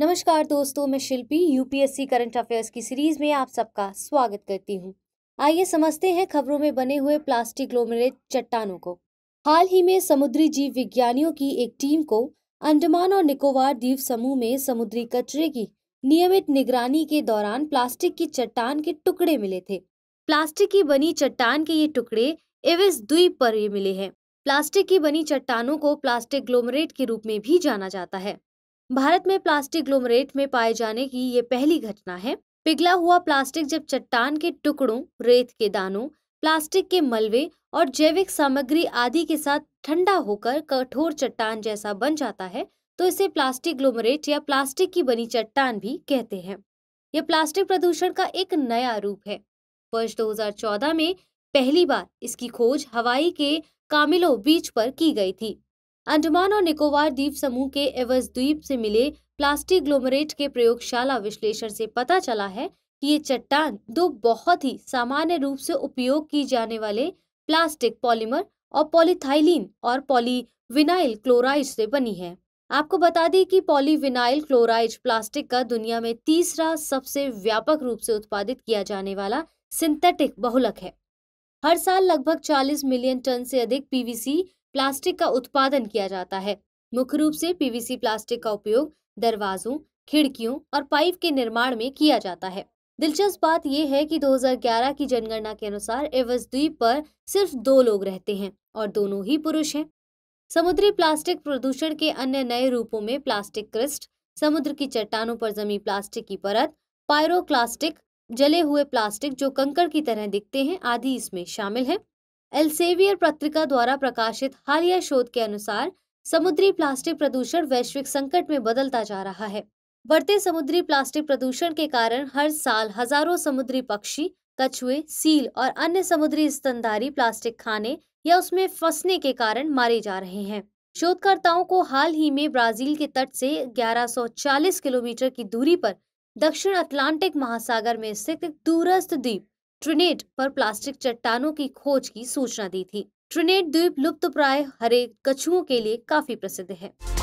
नमस्कार दोस्तों मैं शिल्पी यूपीएससी करंट अफेयर्स की सीरीज में आप सबका स्वागत करती हूं। आइए समझते हैं खबरों में बने हुए प्लास्टिक ग्लोमेरेट चट्टानों को हाल ही में समुद्री जीव विज्ञानियों की एक टीम को अंडमान और निकोबार द्वीप समूह में समुद्री कचरे की नियमित निगरानी के दौरान प्लास्टिक की चट्टान के टुकड़े मिले थे प्लास्टिक की बनी चट्टान के ये टुकड़े एविस द्वीप पर ये मिले हैं प्लास्टिक की बनी चट्टानों को प्लास्टिक ग्लोमरेट के रूप में भी जाना जाता है भारत में प्लास्टिक ग्लोमरेट में पाए जाने की ये पहली घटना है पिघला हुआ प्लास्टिक जब चट्टान के टुकड़ों रेत के दानों प्लास्टिक के मलबे और जैविक सामग्री आदि के साथ ठंडा होकर कठोर चट्टान जैसा बन जाता है तो इसे प्लास्टिक ग्लोमरेट या प्लास्टिक की बनी चट्टान भी कहते हैं यह प्लास्टिक प्रदूषण का एक नया रूप है वर्ष 2014 में पहली बार इसकी खोज हवाई के कामिलो बीच पर की गई थी अंडमान और निकोबार द्वीप समूह के एवज द्वीप से मिले प्लास्टिक ग्लोमरेट के प्रयोगशाला विश्लेषण से पता चला है कि ये चट्टान दो बहुत ही सामान्य रूप से उपयोग की जाने वाले प्लास्टिक पॉलीमर और पॉलीथाइलिन और पॉलीविनाइल क्लोराइड से बनी है आपको बता दें कि पॉलीविनाइल क्लोराइड प्लास्टिक का दुनिया में तीसरा सबसे व्यापक रूप से उत्पादित किया जाने वाला सिंथेटिक बहुलक है हर साल लगभग 40 मिलियन टन से अधिक पीवीसी प्लास्टिक का उत्पादन किया जाता है मुख्य रूप से पीवीसी प्लास्टिक का उपयोग दरवाजों खिड़कियों और पाइप के निर्माण में किया जाता है दिलचस्प बात यह है कि 2011 की जनगणना के अनुसार एवस द्वीप पर सिर्फ दो लोग रहते हैं और दोनों ही पुरुष हैं समुद्री प्लास्टिक प्रदूषण के अन्य नए रूपों में प्लास्टिक क्रिस्ट समुद्र की चट्टानों पर जमी प्लास्टिक की परत पायरोक्लास्टिक जले हुए प्लास्टिक जो कंकड़ की तरह दिखते हैं आदि इसमें शामिल है एल्सेवियर पत्रिका द्वारा प्रकाशित हालिया शोध के अनुसार समुद्री प्लास्टिक प्रदूषण वैश्विक संकट में बदलता जा रहा है बढ़ते समुद्री प्लास्टिक प्रदूषण के कारण हर साल हजारों समुद्री पक्षी कछुए सील और अन्य समुद्री स्तनधारी प्लास्टिक खाने या उसमें फंसने के कारण मारे जा रहे हैं शोधकर्ताओं को हाल ही में ब्राजील के तट से 1140 किलोमीटर की दूरी पर दक्षिण अटलांटिक महासागर में स्थित दूरस्थ द्वीप ट्रिनेट पर प्लास्टिक चट्टानों की खोज की सूचना दी थी ट्रिनेट द्वीप लुप्त प्राय हरे कछुओं के लिए काफी प्रसिद्ध है